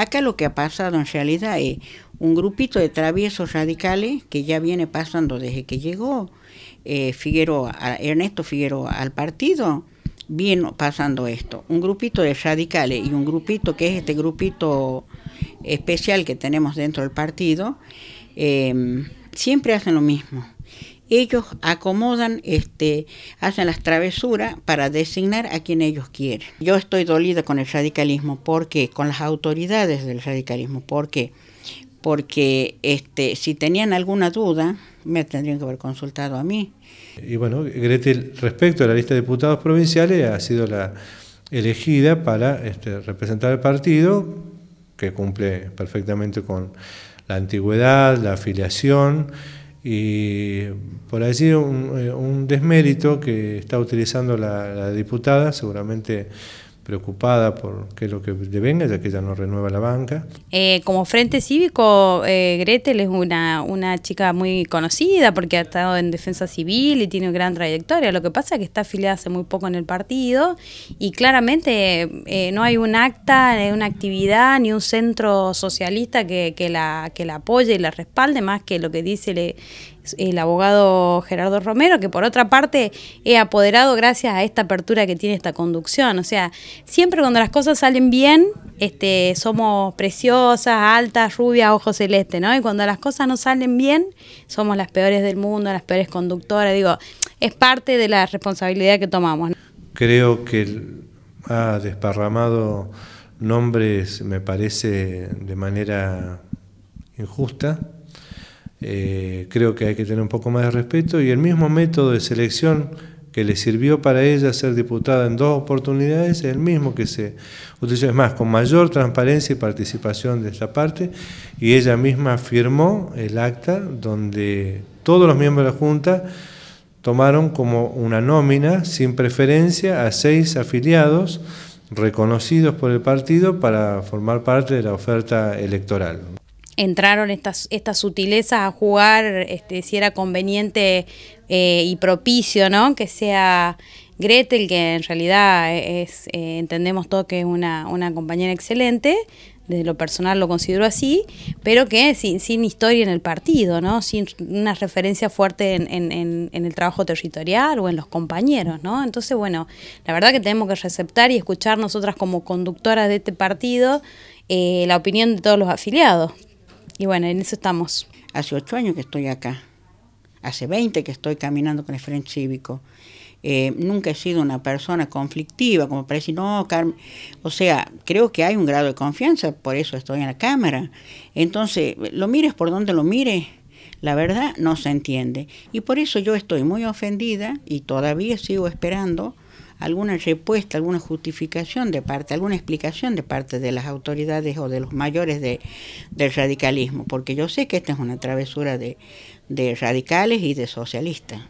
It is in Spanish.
Acá lo que ha pasado en realidad es un grupito de traviesos radicales que ya viene pasando desde que llegó eh, Figueroa, Ernesto Figueroa al partido, viene pasando esto. Un grupito de radicales y un grupito que es este grupito especial que tenemos dentro del partido, eh, siempre hacen lo mismo ellos acomodan, este, hacen las travesuras para designar a quien ellos quieren. Yo estoy dolida con el radicalismo, porque con las autoridades del radicalismo, porque porque este, si tenían alguna duda, me tendrían que haber consultado a mí. Y bueno, Gretel, respecto a la lista de diputados provinciales, ha sido la elegida para este, representar el partido, que cumple perfectamente con la antigüedad, la afiliación y por decir eh, un, desmérito que está utilizando la diputada, seguramente preocupada por qué es lo que le venga, ya que ella no renueva la banca. Eh, como Frente Cívico, eh, Gretel es una, una chica muy conocida porque ha estado en defensa civil y tiene una gran trayectoria. Lo que pasa es que está afiliada hace muy poco en el partido y claramente eh, no hay un acta, ni una actividad, ni un centro socialista que, la, que la apoye y la respalde, más que lo que dice le, el abogado Gerardo Romero, que por otra parte he apoderado gracias a esta apertura que tiene esta conducción. O sea, siempre cuando las cosas salen bien, este, somos preciosas, altas, rubias, ojos celeste, ¿no? Y cuando las cosas no salen bien, somos las peores del mundo, las peores conductoras. Digo, es parte de la responsabilidad que tomamos. Creo que ha desparramado nombres, me parece, de manera injusta eh, creo que hay que tener un poco más de respeto y el mismo método de selección que le sirvió para ella ser diputada en dos oportunidades es el mismo que se utilizó, es más, con mayor transparencia y participación de esta parte, y ella misma firmó el acta donde todos los miembros de la Junta tomaron como una nómina sin preferencia a seis afiliados reconocidos por el partido para formar parte de la oferta electoral entraron estas, estas sutilezas a jugar, este, si era conveniente eh, y propicio, ¿no? Que sea Gretel, que en realidad es, eh, entendemos todo que es una, una, compañera excelente, desde lo personal lo considero así, pero que sin, sin historia en el partido, ¿no? Sin una referencia fuerte en, en, en, el trabajo territorial o en los compañeros, ¿no? Entonces, bueno, la verdad que tenemos que receptar y escuchar nosotras como conductoras de este partido eh, la opinión de todos los afiliados. Y bueno, en eso estamos. Hace ocho años que estoy acá, hace veinte que estoy caminando con el Frente Cívico. Eh, nunca he sido una persona conflictiva, como parece no, Carmen. O sea, creo que hay un grado de confianza, por eso estoy en la Cámara. Entonces, lo mires por donde lo mires, la verdad no se entiende. Y por eso yo estoy muy ofendida y todavía sigo esperando alguna respuesta, alguna justificación de parte, alguna explicación de parte de las autoridades o de los mayores del radicalismo, porque yo sé que esta es una travesura de radicales y de socialistas.